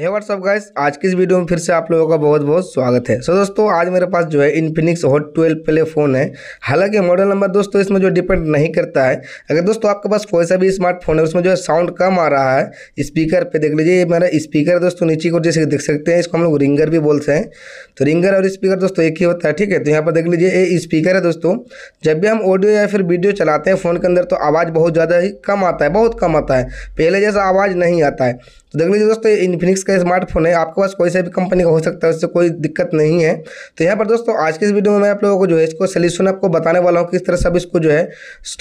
हे WhatsApp guys आज की इस वीडियो में फिर से आप लोगों का बहुत बहुत स्वागत है सो so, दोस्तों आज मेरे पास जो है Infinix hot twelve play phone है हालांकि मॉडल नंबर दोस्तों इसमें जो डिपेंड नहीं करता है अगर दोस्तों आपके पास कोई सा भी स्मार्टफोन है उसमें जो है साउंड कम आ रहा है स्पीकर पे देख लीजिए ये मेरा स्पीकर दोस्तों नीचे को जैसे देख सकते हैं इसको हम लोग रिंगर भी बोलते हैं तो रिंगर और स्पीकर दोस्तों एक ही होता है ठीक है तो यहाँ पर देख लीजिए ये स्पीकर है दोस्तों जब भी हम ऑडियो या फिर वीडियो चलाते हैं फ़ोन के अंदर तो आवाज़ बहुत ज़्यादा ही कम आता है बहुत कम आता है पहले जैसा आवाज़ नहीं आता है तो देख लीजिए दोस्तों इन्फिनिक्स सिक्स का स्मार्टफोन है आपके पास कोई से भी कंपनी का हो सकता है उससे कोई दिक्कत नहीं है तो यहाँ पर दोस्तों आज के इस वीडियो में मैं आप लोगों को जो है इसको सोल्यूशन आपको बताने वाला हूँ किस तरह से आप इसको जो है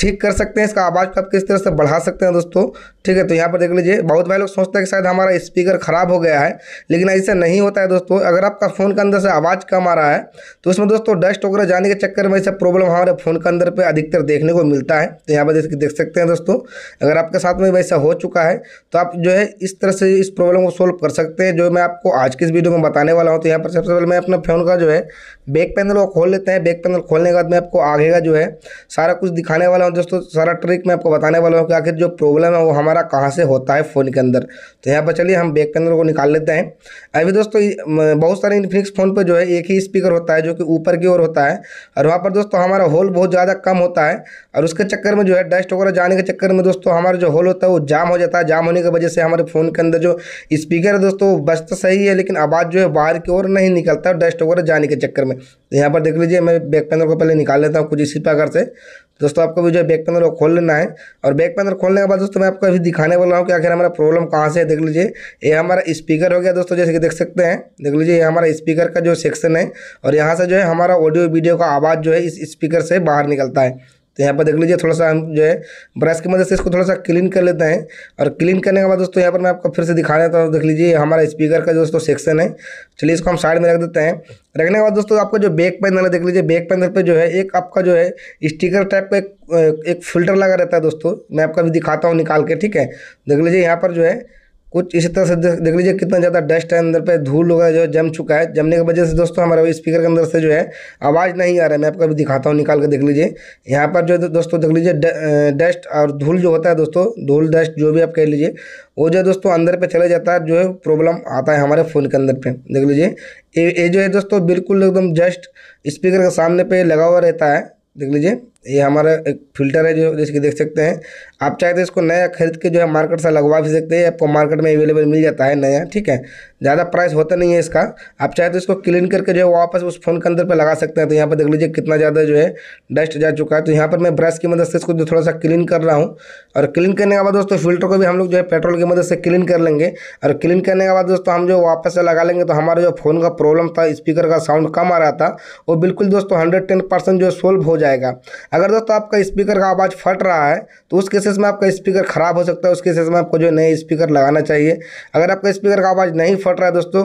ठीक कर सकते हैं इसका आवाज़ को आप किस तरह से बढ़ा सकते हैं दोस्तों ठीक है तो यहाँ पर देख लीजिए बहुत भाई लोग सोचते हैं कि शायद हमारा स्पीकर ख़राब हो गया है लेकिन ऐसा नहीं होता है दोस्तों अगर आपका फ़ोन के अंदर से आवाज़ कम आ रहा है तो उसमें दोस्तों डस्ट वगैरह जाने के चक्कर में ऐसा प्रॉब्लम हमारे फ़ोन के अंदर पर अधिकतर देखने को मिलता है तो यहाँ पर देख सकते हैं दोस्तों अगर आपके साथ में वैसा हो चुका है तो आप जो है इस तरह से इस प्रॉब्लम को सोल्व कर सकते हैं जो मैं आपको आज की इस वीडियो में बताने वाला हूँ तो यहाँ पर सबसे पहले मैं अपने फ़ोन का जो है बैक पैनल वो खोल लेते हैं बैक पैनल खोलने के बाद मैं आपको आगे का जो है सारा कुछ दिखाने वाला हूँ दोस्तों सारा ट्रिक मैं आपको बताने वाला हूँ कि आखिर जो प्रॉब्लम है वो हमारा कहाँ से होता है फ़ोन के अंदर तो यहाँ पर चलिए हम बैक पैनल को निकाल लेते हैं अभी दोस्तों बहुत सारे इनफिनिक्स फ़ोन पर जो है एक ही स्पीकर होता है जो कि ऊपर की ओर होता है और वहाँ पर दोस्तों हमारा होल बहुत ज़्यादा कम होता है और उसके चक्कर में जो है डस्ट वगैरह जाने के चक्कर में दोस्तों हमारा जो होल होता है वो जाम हो जाता है जाम होने की वजह से हमारे फ़ोन के अंदर जो स्पीकर दोस्तों बस तो सही है लेकिन आवाज़ जो है बाहर की ओर नहीं निकलता डस्ट वगैरह जाने के चक्कर में तो यहाँ पर देख लीजिए मैं बैक पैनल को पहले निकाल लेता हूँ कुछ इसी प्रकार से दोस्तों आपको भी जो है बैक पैनल को खोल लेना है और बैक पैनल खोलने के बाद दोस्तों मैं आपको अभी दिखाने वाला हूँ कि आखिर हमारा प्रॉब्लम कहाँ से है देख लीजिए ये हमारा स्पीकर हो गया दोस्तों जैसे कि देख सकते हैं देख लीजिए ये हमारा स्पीकर का जो सेक्शन है और यहाँ से जो है हमारा ऑडियो वीडियो का आवाज़ जो है इस स्पीकर से बाहर निकलता है तो यहाँ पर देख लीजिए थोड़ा सा हम जो है ब्रश की मदद से इसको थोड़ा सा क्लीन कर लेते हैं और क्लीन करने के बाद दोस्तों यहाँ पर मैं आपको फिर से दिखा देता हूँ देख लीजिए हमारा स्पीकर का दोस्तों सेक्शन है चलिए इसको हम साइड में रख देते हैं रखने के बाद दोस्तों आपका जो बैक पैनल है देख लीजिए बैक पैनल पर जो है एक आपका जो है स्टीकर टाइप का एक एक फिल्टर लगा रहता है दोस्तों मैं आपका भी दिखाता हूँ निकाल के ठीक है देख लीजिए यहाँ पर जो है कुछ इसी तरह से देख लीजिए कितना ज़्यादा डस्ट है अंदर पे धूल वगैरह जो है जम चुका है जमने की वजह से दोस्तों हमारे स्पीकर के अंदर से जो है आवाज़ नहीं आ रहा है मैं आपको अभी दिखाता हूँ निकाल के देख लीजिए यहाँ पर जो दोस्तों देख लीजिए डस्ट और धूल जो होता है दोस्तों धूल डस्ट जो भी आप कह लीजिए वो जो दोस्तों अंदर पर चले जाता है जो है प्रॉब्लम आता है हमारे फ़ोन के अंदर पर देख लीजिए ये जो है दोस्तों बिल्कुल एकदम जस्ट स्पीकर के सामने पर लगा हुआ रहता है देख लीजिए ये हमारा एक फिल्टर है जो जैसे कि देख सकते हैं आप चाहे तो इसको नया खरीद के जो है मार्केट से लगवा भी सकते हैं आपको मार्केट में अवेलेबल मिल जाता है नया ठीक है ज़्यादा प्राइस होता नहीं है इसका आप चाहे तो इसको क्लीन करके जो है वापस उस फोन के अंदर पर लगा सकते हैं तो यहाँ पर देख लीजिए कितना ज़्यादा जो है डस्ट जा चुका है तो यहाँ पर मैं ब्रश की मदद से इसको जो थोड़ा सा क्लीन कर रहा हूँ और क्लीन करने के बाद दोस्तों फिल्टर को भी हम लोग जो है पेट्रोल की मदद से क्लीन कर लेंगे और क्लीन करने के बाद दोस्तों हम जो वापस से लगा लेंगे तो हमारा जो फ़ोन का प्रॉब्लम था स्पीकर का साउंड कम आ रहा था वो बिल्कुल दोस्तों हंड्रेड जो सोल्व हो जाएगा अगर दोस्तों आपका स्पीकर का आवाज़ फट रहा है तो उस केसेस में आपका स्पीकर ख़राब हो सकता है उस केसेस में आपको जो नए स्पीकर लगाना चाहिए अगर आपका स्पीकर का आवाज़ नहीं फट रहा है दोस्तों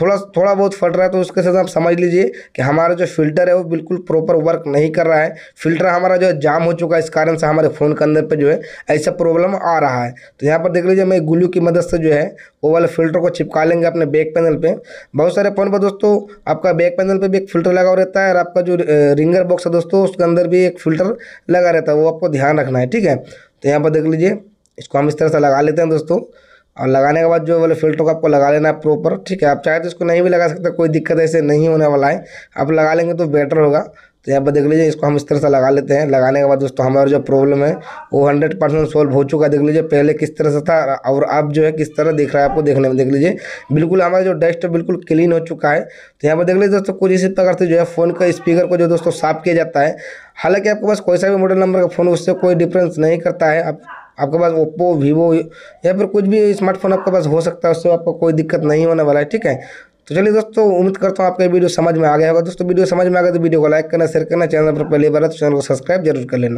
थोड़ा थोड़ा बहुत फट रहा है तो उसके साथ आप समझ लीजिए कि हमारा जो फिल्टर है वो बिल्कुल प्रॉपर वर्क नहीं कर रहा है फिल्टर हमारा जो है जाम हो चुका है इस कारण से हमारे फ़ोन के अंदर पे जो है ऐसा प्रॉब्लम आ रहा है तो यहाँ पर देख लीजिए मैं गुल्लू की मदद से जो है वो वाले फिल्टर को चिपका लेंगे अपने बैक पैनल पर बहुत सारे फ़ोन पर दोस्तों आपका बैक पैनल पर भी एक फिल्टर लगा रहता है और आपका जो रिंगर बॉक्स है दोस्तों उसके अंदर भी एक फिल्टर लगा रहता है वो आपको ध्यान रखना है ठीक है तो यहाँ पर देख लीजिए इसको हम इस तरह से लगा लेते हैं दोस्तों और लगाने के बाद जो बोले फिल्टर को आपको लगा लेना है प्रॉपर ठीक है आप चाहे तो इसको नहीं भी लगा सकते कोई दिक्कत ऐसे नहीं होने वाला है आप लगा लेंगे तो बेटर होगा तो यहाँ पर देख लीजिए इसको हम इस तरह से लगा लेते हैं लगाने के बाद दोस्तों हमारा जो प्रॉब्लम है वो हंड्रेड परसेंट सॉल्व हो चुका है देख लीजिए पहले किस तरह से था और अब जो है किस तरह दिख रहा है आपको देखने में देख लीजिए बिल्कुल हमारा जो डस्ट है बिल्कुल क्लीन हो चुका है तो यहाँ पर देख लीजिए दोस्तों कुछ इसी प्रकार से जो है फ़ोन का स्पीकर को जो दोस्तों साफ़ किया जाता है हालांकि आपके पास कोई सा भी मॉडल नंबर का फ़ोन उससे कोई डिफरेंस नहीं करता है आप आपके पास ओप्पो वीवो या फिर कुछ भी स्मार्टफोन आपके पास हो सकता है उससे आपको कोई दिक्कत नहीं होने वाला है ठीक है तो चलिए दोस्तों उम्मीद करता हूँ आपका वीडियो समझ में आ गया होगा दोस्तों वीडियो समझ में आ गया तो वीडियो को लाइक करना शेयर करना चैनल पर पहली बार तो चैनल को सब्सक्राइब जरूर कर लेना